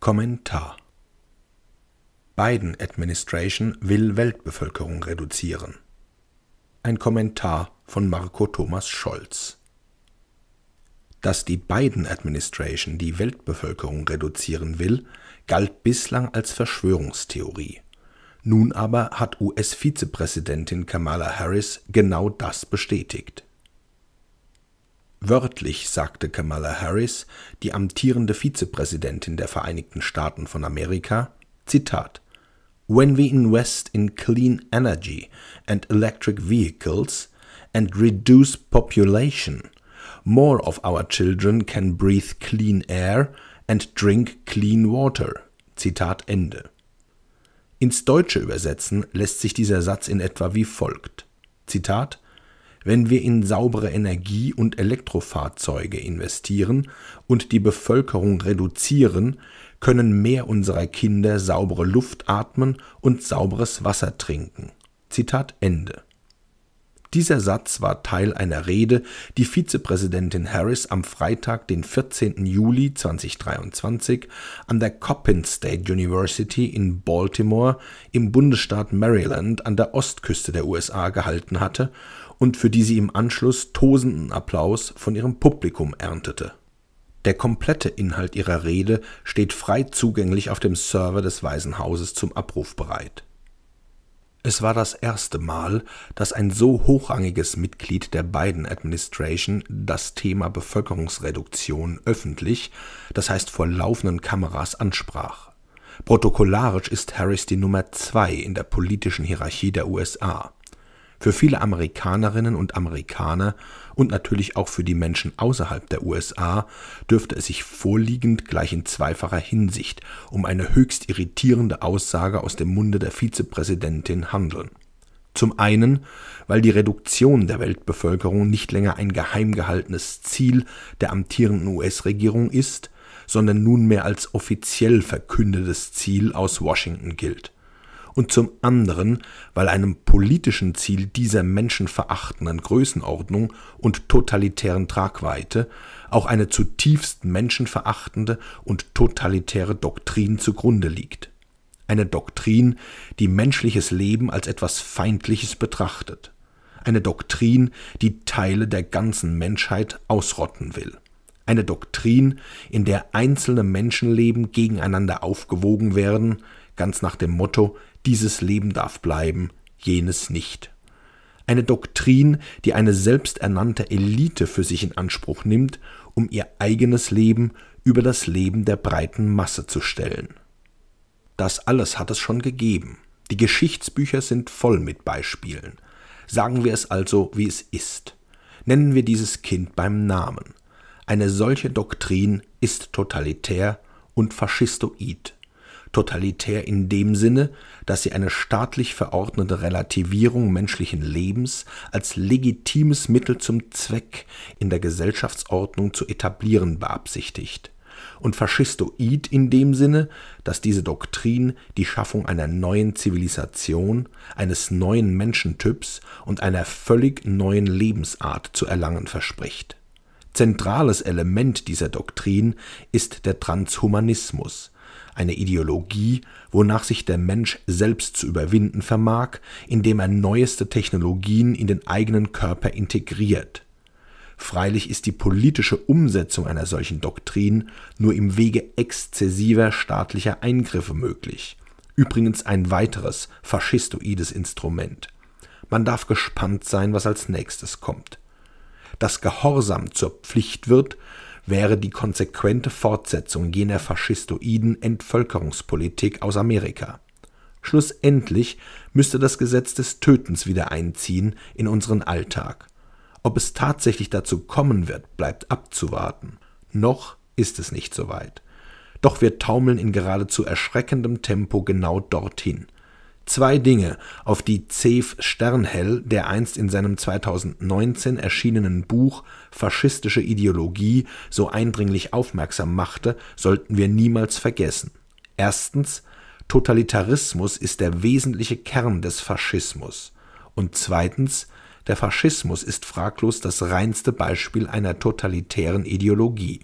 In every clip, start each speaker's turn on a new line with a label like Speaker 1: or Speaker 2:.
Speaker 1: Kommentar Biden Administration will Weltbevölkerung reduzieren. Ein Kommentar von Marco Thomas Scholz. Dass die Biden Administration die Weltbevölkerung reduzieren will, galt bislang als Verschwörungstheorie. Nun aber hat US-Vizepräsidentin Kamala Harris genau das bestätigt. Wörtlich sagte Kamala Harris, die amtierende Vizepräsidentin der Vereinigten Staaten von Amerika, Zitat When we invest in clean energy and electric vehicles and reduce population, more of our children can breathe clean air and drink clean water. Zitat Ende. Ins Deutsche übersetzen lässt sich dieser Satz in etwa wie folgt. Zitat wenn wir in saubere Energie und Elektrofahrzeuge investieren und die Bevölkerung reduzieren, können mehr unserer Kinder saubere Luft atmen und sauberes Wasser trinken. Zitat Ende. Dieser Satz war Teil einer Rede, die Vizepräsidentin Harris am Freitag, den 14. Juli 2023, an der Coppin State University in Baltimore im Bundesstaat Maryland an der Ostküste der USA gehalten hatte und für die sie im Anschluss tosenden Applaus von ihrem Publikum erntete. Der komplette Inhalt ihrer Rede steht frei zugänglich auf dem Server des Weißen Hauses zum Abruf bereit. Es war das erste Mal, dass ein so hochrangiges Mitglied der Biden-Administration das Thema Bevölkerungsreduktion öffentlich, das heißt vor laufenden Kameras, ansprach. Protokollarisch ist Harris die Nummer zwei in der politischen Hierarchie der USA. Für viele Amerikanerinnen und Amerikaner und natürlich auch für die Menschen außerhalb der USA dürfte es sich vorliegend gleich in zweifacher Hinsicht um eine höchst irritierende Aussage aus dem Munde der Vizepräsidentin handeln. Zum einen, weil die Reduktion der Weltbevölkerung nicht länger ein geheim gehaltenes Ziel der amtierenden US-Regierung ist, sondern nunmehr als offiziell verkündetes Ziel aus Washington gilt und zum anderen, weil einem politischen Ziel dieser menschenverachtenden Größenordnung und totalitären Tragweite auch eine zutiefst menschenverachtende und totalitäre Doktrin zugrunde liegt. Eine Doktrin, die menschliches Leben als etwas Feindliches betrachtet. Eine Doktrin, die Teile der ganzen Menschheit ausrotten will eine Doktrin, in der einzelne Menschenleben gegeneinander aufgewogen werden, ganz nach dem Motto dieses Leben darf bleiben, jenes nicht. Eine Doktrin, die eine selbsternannte Elite für sich in Anspruch nimmt, um ihr eigenes Leben über das Leben der breiten Masse zu stellen. Das alles hat es schon gegeben. Die Geschichtsbücher sind voll mit Beispielen. Sagen wir es also, wie es ist. Nennen wir dieses Kind beim Namen. Eine solche Doktrin ist totalitär und faschistoid. Totalitär in dem Sinne, dass sie eine staatlich verordnete Relativierung menschlichen Lebens als legitimes Mittel zum Zweck in der Gesellschaftsordnung zu etablieren beabsichtigt und faschistoid in dem Sinne, dass diese Doktrin die Schaffung einer neuen Zivilisation, eines neuen Menschentyps und einer völlig neuen Lebensart zu erlangen verspricht Zentrales Element dieser Doktrin ist der Transhumanismus, eine Ideologie, wonach sich der Mensch selbst zu überwinden vermag, indem er neueste Technologien in den eigenen Körper integriert. Freilich ist die politische Umsetzung einer solchen Doktrin nur im Wege exzessiver staatlicher Eingriffe möglich, übrigens ein weiteres faschistoides Instrument. Man darf gespannt sein, was als nächstes kommt dass Gehorsam zur Pflicht wird, wäre die konsequente Fortsetzung jener faschistoiden Entvölkerungspolitik aus Amerika. Schlussendlich müsste das Gesetz des Tötens wieder einziehen in unseren Alltag. Ob es tatsächlich dazu kommen wird, bleibt abzuwarten. Noch ist es nicht soweit. Doch wir taumeln in geradezu erschreckendem Tempo genau dorthin. Zwei Dinge, auf die Zev Sternhell, der einst in seinem 2019 erschienenen Buch Faschistische Ideologie so eindringlich aufmerksam machte, sollten wir niemals vergessen. Erstens, Totalitarismus ist der wesentliche Kern des Faschismus. Und zweitens, der Faschismus ist fraglos das reinste Beispiel einer totalitären Ideologie.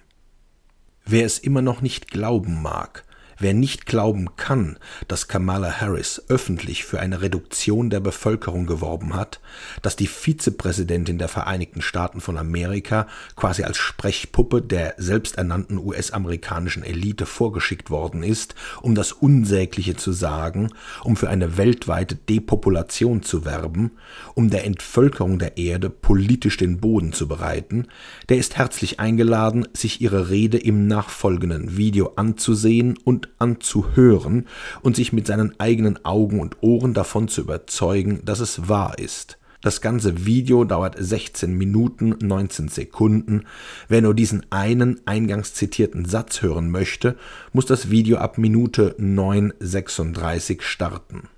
Speaker 1: Wer es immer noch nicht glauben mag, Wer nicht glauben kann, dass Kamala Harris öffentlich für eine Reduktion der Bevölkerung geworben hat, dass die Vizepräsidentin der Vereinigten Staaten von Amerika quasi als Sprechpuppe der selbsternannten US-amerikanischen Elite vorgeschickt worden ist, um das Unsägliche zu sagen, um für eine weltweite Depopulation zu werben, um der Entvölkerung der Erde politisch den Boden zu bereiten, der ist herzlich eingeladen, sich ihre Rede im nachfolgenden Video anzusehen und anzuhören und sich mit seinen eigenen Augen und Ohren davon zu überzeugen, dass es wahr ist. Das ganze Video dauert 16 Minuten 19 Sekunden. Wer nur diesen einen eingangs zitierten Satz hören möchte, muss das Video ab Minute 9.36 starten.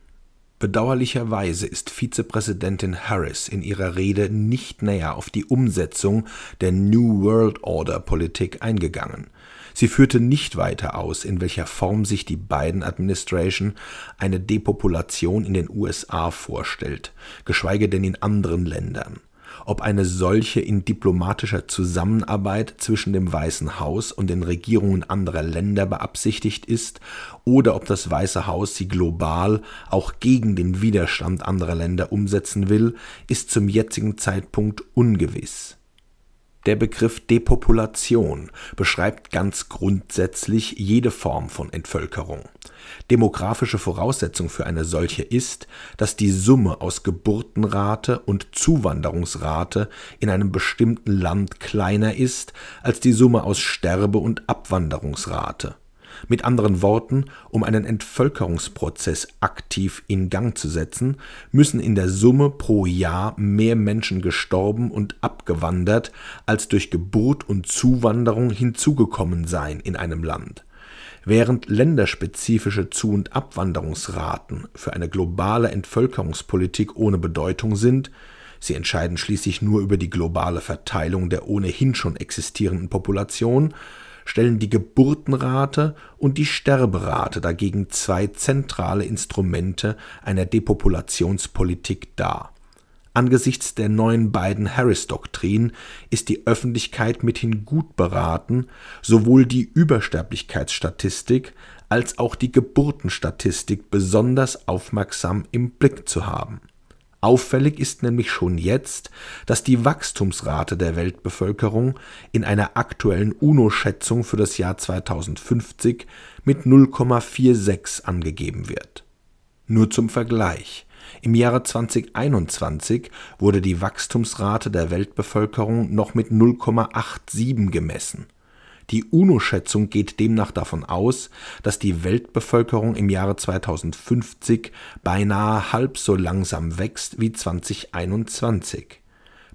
Speaker 1: Bedauerlicherweise ist Vizepräsidentin Harris in ihrer Rede nicht näher auf die Umsetzung der New World Order Politik eingegangen. Sie führte nicht weiter aus, in welcher Form sich die Biden-Administration eine Depopulation in den USA vorstellt, geschweige denn in anderen Ländern. Ob eine solche in diplomatischer Zusammenarbeit zwischen dem Weißen Haus und den Regierungen anderer Länder beabsichtigt ist oder ob das Weiße Haus sie global auch gegen den Widerstand anderer Länder umsetzen will, ist zum jetzigen Zeitpunkt ungewiss. Der Begriff Depopulation beschreibt ganz grundsätzlich jede Form von Entvölkerung. Demografische Voraussetzung für eine solche ist, dass die Summe aus Geburtenrate und Zuwanderungsrate in einem bestimmten Land kleiner ist als die Summe aus Sterbe- und Abwanderungsrate mit anderen Worten, um einen Entvölkerungsprozess aktiv in Gang zu setzen, müssen in der Summe pro Jahr mehr Menschen gestorben und abgewandert, als durch Geburt und Zuwanderung hinzugekommen sein in einem Land. Während länderspezifische Zu- und Abwanderungsraten für eine globale Entvölkerungspolitik ohne Bedeutung sind, Sie entscheiden schließlich nur über die globale Verteilung der ohnehin schon existierenden Population, stellen die Geburtenrate und die Sterberate dagegen zwei zentrale Instrumente einer Depopulationspolitik dar. Angesichts der neuen beiden Harris-Doktrin ist die Öffentlichkeit mithin gut beraten, sowohl die Übersterblichkeitsstatistik als auch die Geburtenstatistik besonders aufmerksam im Blick zu haben Auffällig ist nämlich schon jetzt, dass die Wachstumsrate der Weltbevölkerung in einer aktuellen UNO-Schätzung für das Jahr 2050 mit 0,46 angegeben wird. Nur zum Vergleich. Im Jahre 2021 wurde die Wachstumsrate der Weltbevölkerung noch mit 0,87 gemessen. Die UNO-Schätzung geht demnach davon aus, dass die Weltbevölkerung im Jahre 2050 beinahe halb so langsam wächst wie 2021.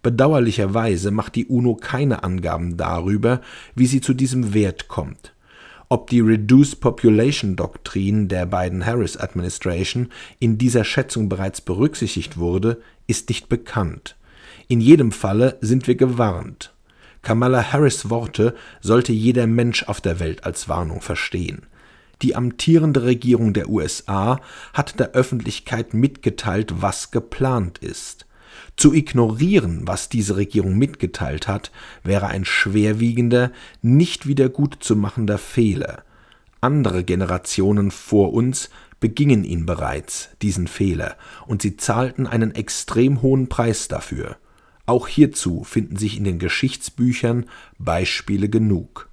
Speaker 1: Bedauerlicherweise macht die UNO keine Angaben darüber, wie sie zu diesem Wert kommt. Ob die Reduced Population Doktrin der Biden-Harris Administration in dieser Schätzung bereits berücksichtigt wurde, ist nicht bekannt. In jedem Falle sind wir gewarnt. Kamala Harris Worte sollte jeder Mensch auf der Welt als Warnung verstehen. Die amtierende Regierung der USA hat der Öffentlichkeit mitgeteilt, was geplant ist. Zu ignorieren, was diese Regierung mitgeteilt hat, wäre ein schwerwiegender, nicht wieder gutzumachender Fehler. Andere Generationen vor uns begingen ihn bereits, diesen Fehler, und sie zahlten einen extrem hohen Preis dafür. Auch hierzu finden sich in den Geschichtsbüchern Beispiele genug